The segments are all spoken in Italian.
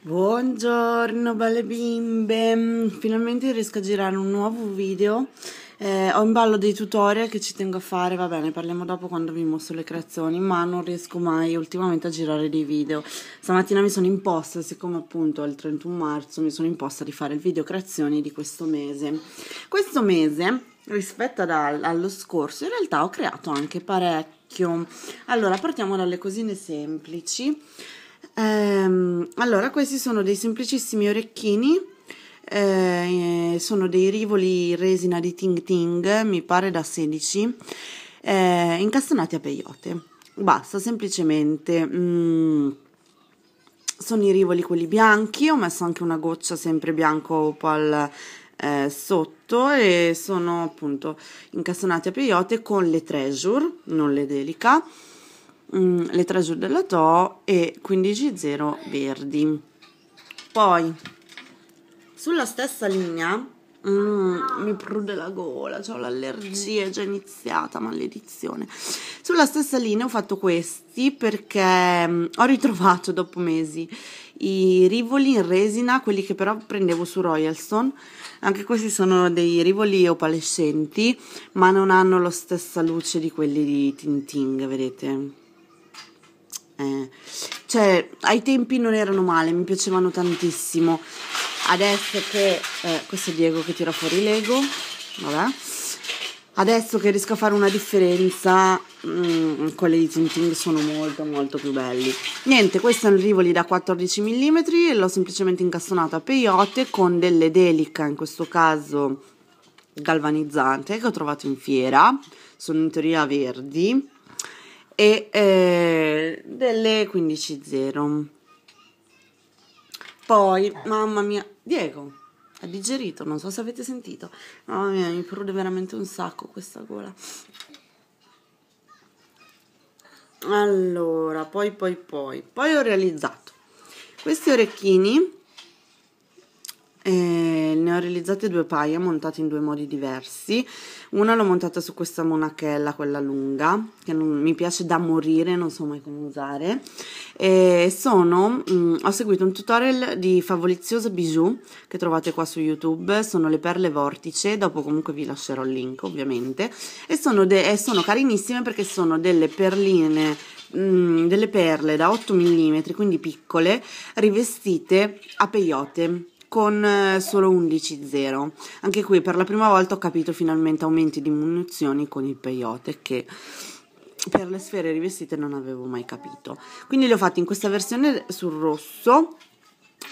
Buongiorno belle bimbe, finalmente riesco a girare un nuovo video, eh, ho in ballo dei tutorial che ci tengo a fare, va bene parliamo dopo quando vi mostro le creazioni, ma non riesco mai ultimamente a girare dei video, stamattina mi sono imposta, siccome appunto è il 31 marzo, mi sono imposta di fare il video creazioni di questo mese, questo mese rispetto ad, allo scorso in realtà ho creato anche parecchio, allora partiamo dalle cosine semplici, Ehm, allora, questi sono dei semplicissimi orecchini, eh, sono dei rivoli resina di Ting Ting, mi pare da 16, eh, incastonati a peyote. Basta, semplicemente... Mm, sono i rivoli quelli bianchi, ho messo anche una goccia sempre bianco opal eh, sotto e sono appunto incastonati a peyote con le treasure, non le delica. Mm, le tre giù della To e 15,0 verdi. Poi sulla stessa linea mh, mm, mi prude la gola, ho l'allergia, è già iniziata, maledizione. Sulla stessa linea ho fatto questi perché mm, ho ritrovato dopo mesi i rivoli in resina, quelli che però prendevo su Royalstone. Anche questi sono dei rivoli opalescenti, ma non hanno la stessa luce di quelli di Tinting, vedete? eh. Cioè, ai tempi non erano male, mi piacevano tantissimo. Adesso che... Eh, questo è Diego che tira fuori l'ego. Vabbè. Adesso che riesco a fare una differenza, mh, mm, quelli di Tinting sono molto molto più belli. Niente, questo è un rivoli da 14 mm e l'ho semplicemente incastonato a peyote con delle delica, in questo caso galvanizzante, che ho trovato in fiera. Sono in teoria verdi e eh, delle 15.0. Poi, mamma mia, Diego ha digerito, non so se avete sentito. Mamma mia, mi prude veramente un sacco questa gola. Allora, poi, poi, poi. Poi ho realizzato questi orecchini eh, ne ho realizzate due paia montate in due modi diversi una l'ho montata su questa monachella quella lunga che non, mi piace da morire non so mai come usare e sono mh, mm, ho seguito un tutorial di favoliziosa bijou che trovate qua su youtube sono le perle vortice dopo comunque vi lascerò il link ovviamente e sono, de, e sono carinissime perché sono delle perline mh, mm, delle perle da 8 mm quindi piccole rivestite a peyote con eh, solo 11-0. Anche qui per la prima volta ho capito finalmente aumenti e diminuzioni con il peyote che per le sfere rivestite non avevo mai capito. Quindi le ho fatte in questa versione sul rosso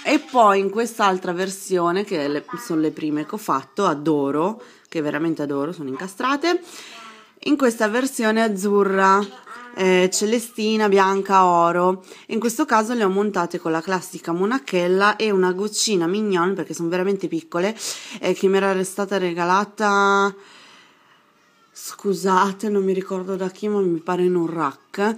e poi in quest'altra versione che le, sono le prime che ho fatto, adoro, che veramente adoro, sono incastrate, in questa versione azzurra eh, celestina, bianca, oro. In questo caso le ho montate con la classica monachella e una goccina mignon, perché sono veramente piccole, eh, che mi era stata regalata... Scusate, non mi ricordo da chi, ma mi pare in un rack.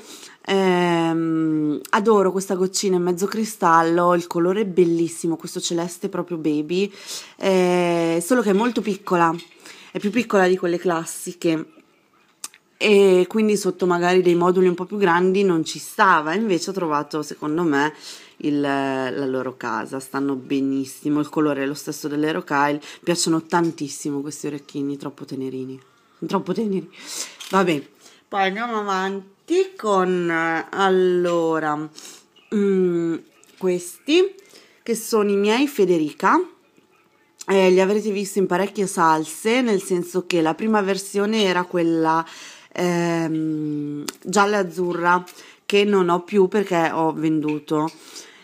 Ehm, adoro questa goccina in mezzo cristallo, il colore è bellissimo, questo celeste proprio baby, eh, solo che è molto piccola, è più piccola di quelle classiche e quindi sotto magari dei moduli un po' più grandi non ci stava, invece ho trovato secondo me il, la loro casa, stanno benissimo, il colore è lo stesso dell'Aerokyle, piacciono tantissimo questi orecchini, troppo tenerini, troppo teneri. Va bene, poi andiamo avanti con allora mm, questi che sono i miei Federica. Eh, li avrete visti in parecchie salse, nel senso che la prima versione era quella ehm, gialla e azzurra che non ho più perché ho venduto.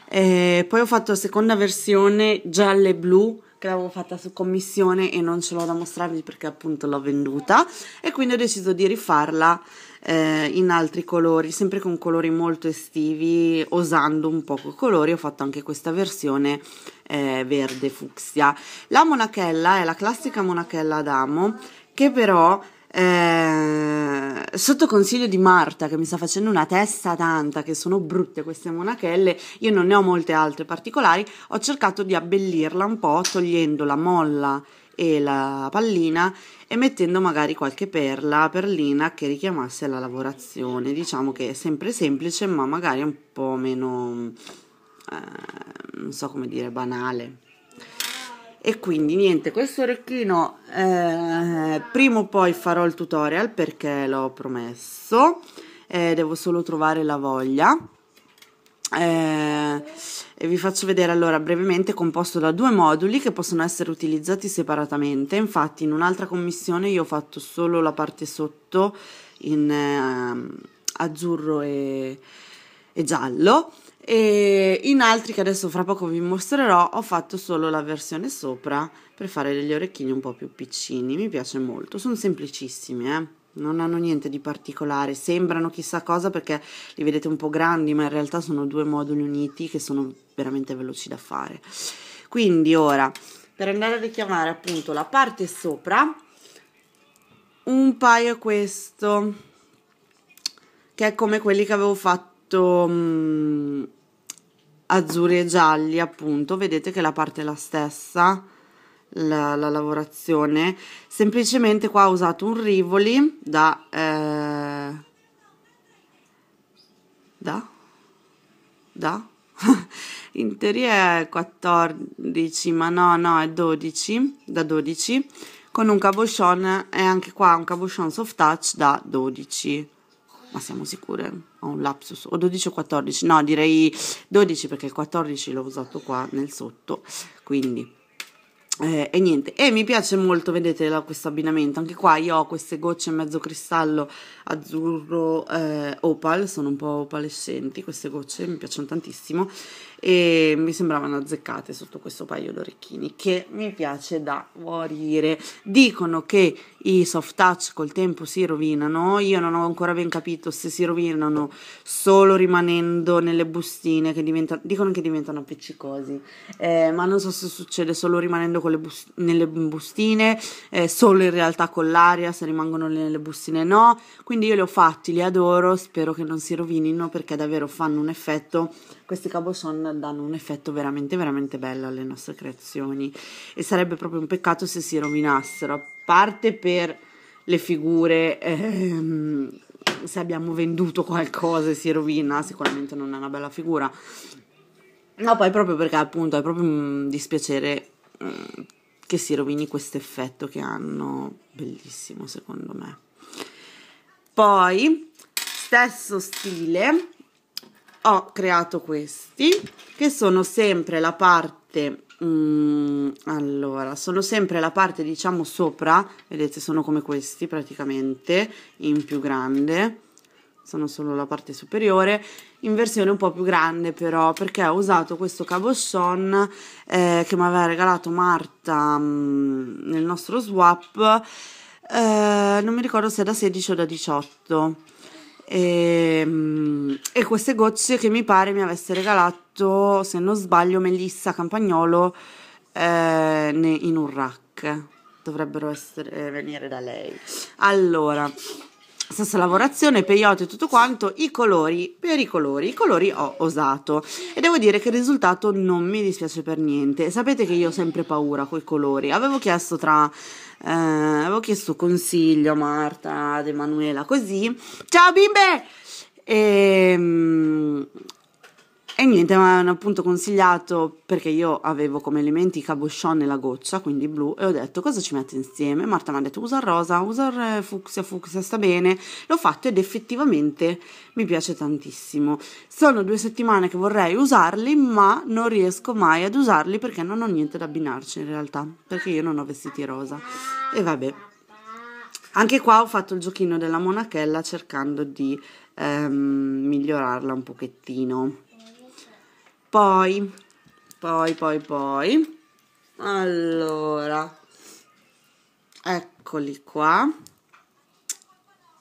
E poi ho fatto la seconda versione gialla e blu che l'avevo fatta su commissione e non ce l'ho da mostrarvi perché appunto l'ho venduta e quindi ho deciso di rifarla eh, in altri colori, sempre con colori molto estivi, osando un poco colori, ho fatto anche questa versione eh, verde fucsia. La monachella è la classica monachella ad che però eh, sotto consiglio di Marta, che mi sta facendo una testa tanta, che sono brutte queste monachelle, io non ne ho molte altre particolari, ho cercato di abbellirla un po', togliendo la molla e la pallina e mettendo magari qualche perla, perlina che richiamasse la lavorazione. Diciamo che è sempre semplice, ma magari un po' meno, eh, non so come dire, banale e quindi niente questo orecchino eh, prima o poi farò il tutorial perché l'ho promesso eh, devo solo trovare la voglia eh, e vi faccio vedere allora brevemente è composto da due moduli che possono essere utilizzati separatamente infatti in un'altra commissione io ho fatto solo la parte sotto in ehm, azzurro e, e giallo e in altri che adesso fra poco vi mostrerò ho fatto solo la versione sopra per fare degli orecchini un po' più piccini mi piace molto, sono semplicissimi eh? non hanno niente di particolare sembrano chissà cosa perché li vedete un po' grandi ma in realtà sono due moduli uniti che sono veramente veloci da fare quindi ora per andare a richiamare appunto la parte sopra un paio questo che è come quelli che avevo fatto sotto mh, mm, azzurri e gialli appunto vedete che la parte è la stessa la, la lavorazione semplicemente qua ho usato un rivoli da eh, da da in teoria è 14 ma no no è 12 da 12 con un cabochon e anche qua un cabochon soft touch da 12 ma siamo sicure? Ho un lapsus, o 12 o 14, no direi 12 perché il 14 l'ho usato qua nel sotto, quindi... Eh, e niente, e mi piace molto, vedete questo abbinamento, anche qua io ho queste gocce mezzo cristallo azzurro eh, opal, sono un po' opalescenti queste gocce, mi piacciono tantissimo e mi sembravano azzeccate sotto questo paio d'orecchini che mi piace da morire. Dicono che i soft touch col tempo si rovinano, io non ho ancora ben capito se si rovinano solo rimanendo nelle bustine che diventano, dicono che diventano appiccicosi, eh, ma non so se succede solo rimanendo bus- nelle bustine, eh, solo in realtà con l'aria, se rimangono nelle bustine no, quindi io li ho fatti, li adoro, spero che non si rovinino perché davvero fanno un effetto questi cabochon danno un effetto veramente veramente bello alle nostre creazioni e sarebbe proprio un peccato se si rovinassero, a parte per le figure ehm, se abbiamo venduto qualcosa e si rovina, sicuramente non è una bella figura. No, poi proprio perché appunto è proprio un dispiacere mm, che si rovini questo effetto che hanno, bellissimo secondo me. Poi, stesso stile, ho creato questi che sono sempre la parte mm, allora sono sempre la parte diciamo sopra vedete sono come questi praticamente in più grande sono solo la parte superiore in versione un po' più grande però perché ho usato questo cabochon eh, che mi aveva regalato Marta mh, mm, nel nostro swap eh, non mi ricordo se da 16 o da 18 e, ehm, e, queste gocce che mi pare mi avesse regalato, se non sbaglio, Melissa Campagnolo eh, in un rack. Dovrebbero essere, venire da lei. Allora, stessa lavorazione, peyote e tutto quanto, i colori, per i colori, i colori ho osato e devo dire che il risultato non mi dispiace per niente. Sapete che io ho sempre paura coi colori, avevo chiesto tra eh, avevo chiesto consiglio a Marta, ad Emanuela, così. Ciao bimbe! E, ehm, e niente, mi hanno appunto consigliato, perché io avevo come elementi cabochon e la goccia, quindi blu, e ho detto cosa ci metto insieme? Marta mi ha detto usa il rosa, usa il eh, fucsia, fucsia, sta bene. L'ho fatto ed effettivamente mi piace tantissimo. Sono due settimane che vorrei usarli, ma non riesco mai ad usarli perché non ho niente da abbinarci in realtà, perché io non ho vestiti rosa. E vabbè. Anche qua ho fatto il giochino della monachella cercando di ehm, migliorarla un pochettino poi, poi, poi, poi. Allora, eccoli qua.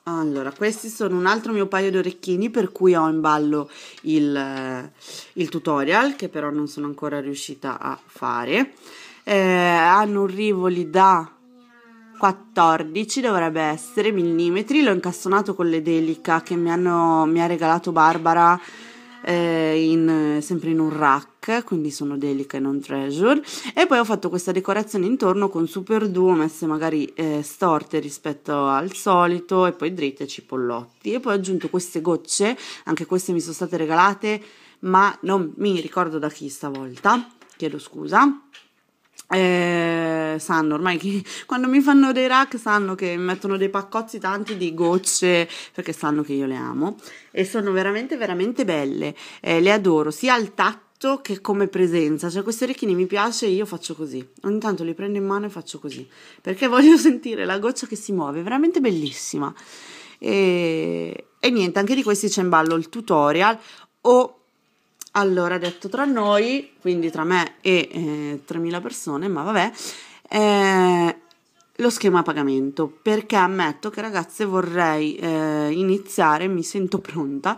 Allora, questi sono un altro mio paio di orecchini per cui ho in ballo il, eh, il tutorial, che però non sono ancora riuscita a fare. Eh, hanno un rivoli da 14 dovrebbe essere millimetri, l'ho incastonato con le Delica che mi, hanno, mi ha regalato Barbara eh, in, sempre in un rack, quindi sono Delica e non Treasure, e poi ho fatto questa decorazione intorno con super duo messe magari eh, storte rispetto al solito e poi dritte cipollotti e poi ho aggiunto queste gocce, anche queste mi sono state regalate ma non mi ricordo da chi stavolta, chiedo scusa eh, sanno ormai che quando mi fanno dei rack sanno che mettono dei paccozzi tanti di gocce perché sanno che io le amo e sono veramente veramente belle eh, le adoro sia al tatto che come presenza cioè questi orecchini mi piace io faccio così ogni tanto li prendo in mano e faccio così perché voglio sentire la goccia che si muove veramente bellissima e, e niente anche di questi c'è in ballo il tutorial o allora, detto tra noi, quindi tra me e eh, 3.000 persone, ma vabbè, eh, lo schema a pagamento, perché ammetto che ragazze vorrei eh, iniziare, mi sento pronta,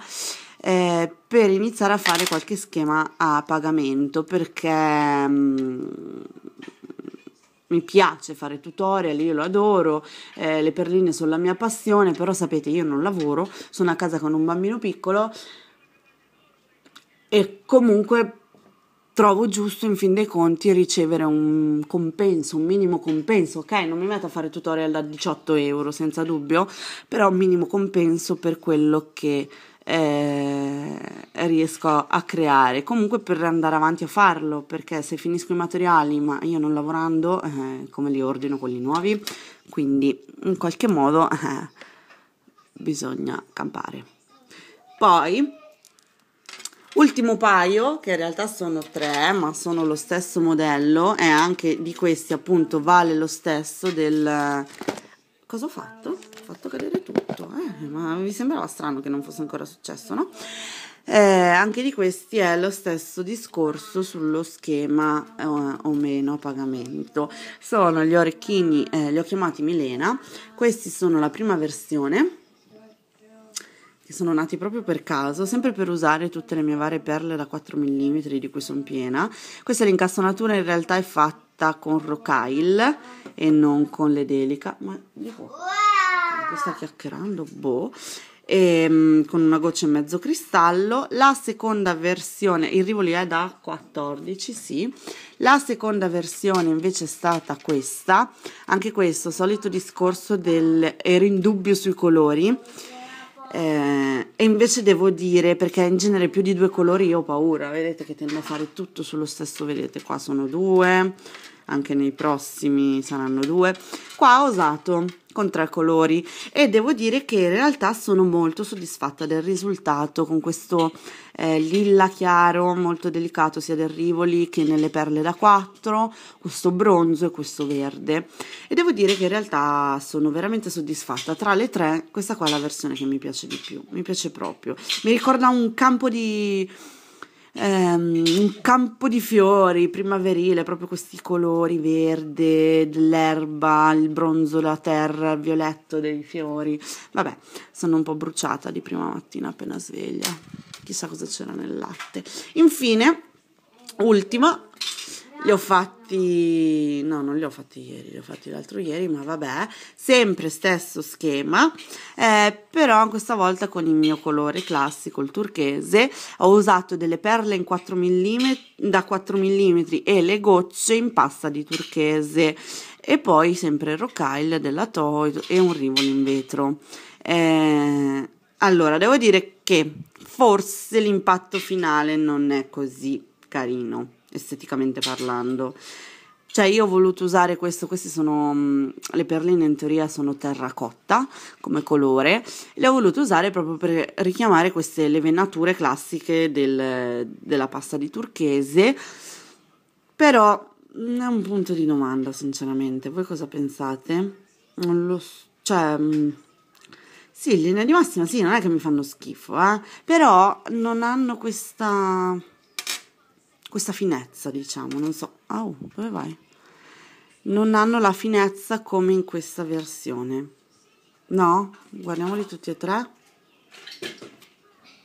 eh, per iniziare a fare qualche schema a pagamento, perché... Mh, mm, mi piace fare tutorial, io lo adoro, eh, le perline sono la mia passione, però sapete io non lavoro, sono a casa con un bambino piccolo, e comunque trovo giusto in fin dei conti ricevere un compenso, un minimo compenso, ok? Non mi metto a fare tutorial da 18 euro senza dubbio, però un minimo compenso per quello che eh, riesco a creare, comunque per andare avanti a farlo, perché se finisco i materiali ma io non lavorando, eh, come li ordino quelli nuovi? Quindi in qualche modo eh, bisogna campare. Poi Ultimo paio, che in realtà sono tre, ma sono lo stesso modello, e anche di questi appunto vale lo stesso del... Cosa ho fatto? Ho fatto cadere tutto, eh, ma mi sembrava strano che non fosse ancora successo, no? Eh, anche di questi è lo stesso discorso sullo schema eh, o meno a pagamento. Sono gli orecchini, eh, li ho chiamati Milena, questi sono la prima versione che sono nati proprio per caso, sempre per usare tutte le mie varie perle da 4 mm di cui sono piena. Questa l'incassonatura in realtà è fatta con rocaille e non con le delica, ma dico, boh. wow. sta chiacchierando, boh. E, ehm, con una goccia e mezzo cristallo la seconda versione il rivoli è da 14 sì la seconda versione invece è stata questa anche questo solito discorso del ero in dubbio sui colori eh, e invece devo dire, perché in genere più di due colori io ho paura, vedete che tendo a fare tutto sullo stesso, vedete qua sono due, anche nei prossimi saranno due. Qua ho usato con tre colori e devo dire che in realtà sono molto soddisfatta del risultato con questo eh, lilla chiaro molto delicato sia del Rivoli che nelle perle da 4 questo bronzo e questo verde e devo dire che in realtà sono veramente soddisfatta tra le tre questa qua è la versione che mi piace di più mi piace proprio mi ricorda un campo di ehm, un campo di fiori primaverile, proprio questi colori verde, l'erba, il bronzo, la terra, il violetto dei fiori. Vabbè, sono un po' bruciata di prima mattina appena sveglia. Chissà cosa c'era nel latte. Infine, ultima, li ho fatti, no, non li ho fatti ieri, li ho fatti l'altro ieri, ma vabbè, sempre stesso schema, eh, però questa volta con il mio colore classico, il turchese, ho usato delle perle 4 mm, da 4 mm e le gocce in pasta di turchese e poi sempre il rocaille della Toy e un rivolo in vetro. Eh, allora, devo dire che forse l'impatto finale non è così carino esteticamente parlando. Cioè io ho voluto usare questo, queste sono, mm, le perline in teoria sono terracotta come colore, le ho volute usare proprio per richiamare queste, le venature classiche del, della pasta di turchese, però mm, è un punto di domanda sinceramente, voi cosa pensate? Non lo so, cioè... Mm, sì, in linea di massima sì, non è che mi fanno schifo, eh? però non hanno questa questa finezza, diciamo, non so, oh, dove vai? Non hanno la finezza come in questa versione. No? Guardiamoli tutti e tre.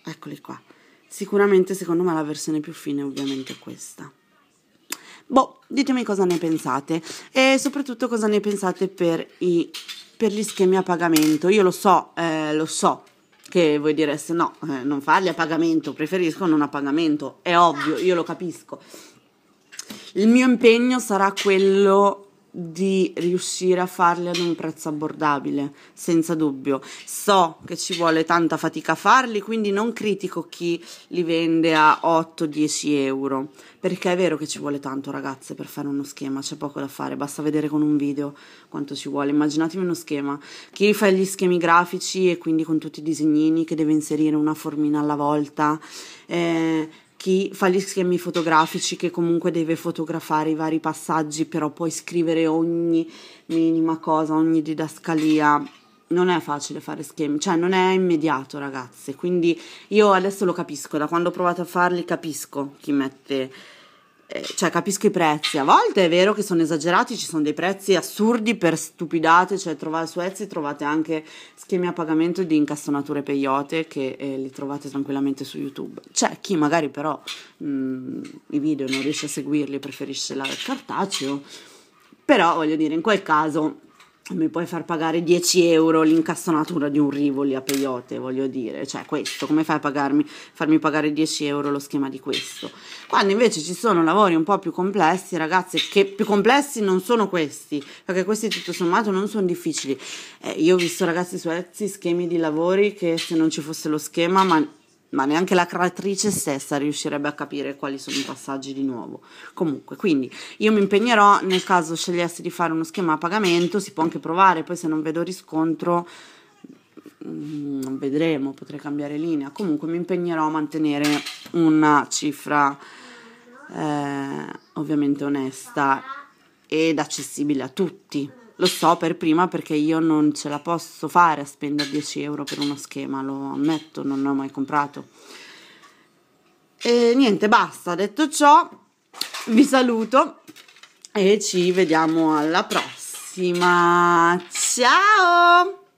Eccoli qua. Sicuramente, secondo me, la versione più fine è ovviamente questa. Boh, ditemi cosa ne pensate e soprattutto cosa ne pensate per, i, per gli schemi a pagamento. Io lo so, eh, lo so, che voi direste no, eh, non farli a pagamento, preferisco non a pagamento, è ovvio, io lo capisco. Il mio impegno sarà quello di riuscire a farli ad un prezzo abbordabile, senza dubbio. So che ci vuole tanta fatica a farli, quindi non critico chi li vende a 8-10 euro, perché è vero che ci vuole tanto ragazze per fare uno schema, c'è poco da fare, basta vedere con un video quanto ci vuole. Immaginatevi uno schema, chi fa gli schemi grafici e quindi con tutti i disegnini che deve inserire una formina alla volta. Eh, chi fa gli schemi fotografici che comunque deve fotografare i vari passaggi, però poi scrivere ogni minima cosa, ogni didascalia. Non è facile fare schemi, cioè non è immediato, ragazze. Quindi io adesso lo capisco, da quando ho provato a farli capisco chi mette eh, cioè capisco i prezzi, a volte è vero che sono esagerati, ci sono dei prezzi assurdi per stupidate, cioè trovate su Etsy trovate anche schemi a pagamento di incastonature peyote che eh, li trovate tranquillamente su YouTube. C'è chi magari però mh, mm, i video non riesce a seguirli, preferisce la cartaceo, però voglio dire in quel caso mi puoi far pagare 10 euro l'incastonatura di un Rivoli a Peyote, voglio dire, cioè questo, come fai a pagarmi, farmi pagare 10 euro lo schema di questo? Quando invece ci sono lavori un po' più complessi, ragazze, che più complessi non sono questi, perché questi tutto sommato non sono difficili. Eh, io ho visto ragazzi su Etsy schemi di lavori che se non ci fosse lo schema, ma ma neanche la creatrice stessa riuscirebbe a capire quali sono i passaggi di nuovo. Comunque, quindi io mi impegnerò nel caso scegliessi di fare uno schema a pagamento, si può anche provare, poi se non vedo riscontro mm, vedremo, potrei cambiare linea. Comunque mi impegnerò a mantenere una cifra eh, ovviamente onesta ed accessibile a tutti lo so per prima perché io non ce la posso fare a spendere 10 euro per uno schema, lo ammetto, non ne ho mai comprato. E niente, basta, detto ciò, vi saluto e ci vediamo alla prossima. Ciao!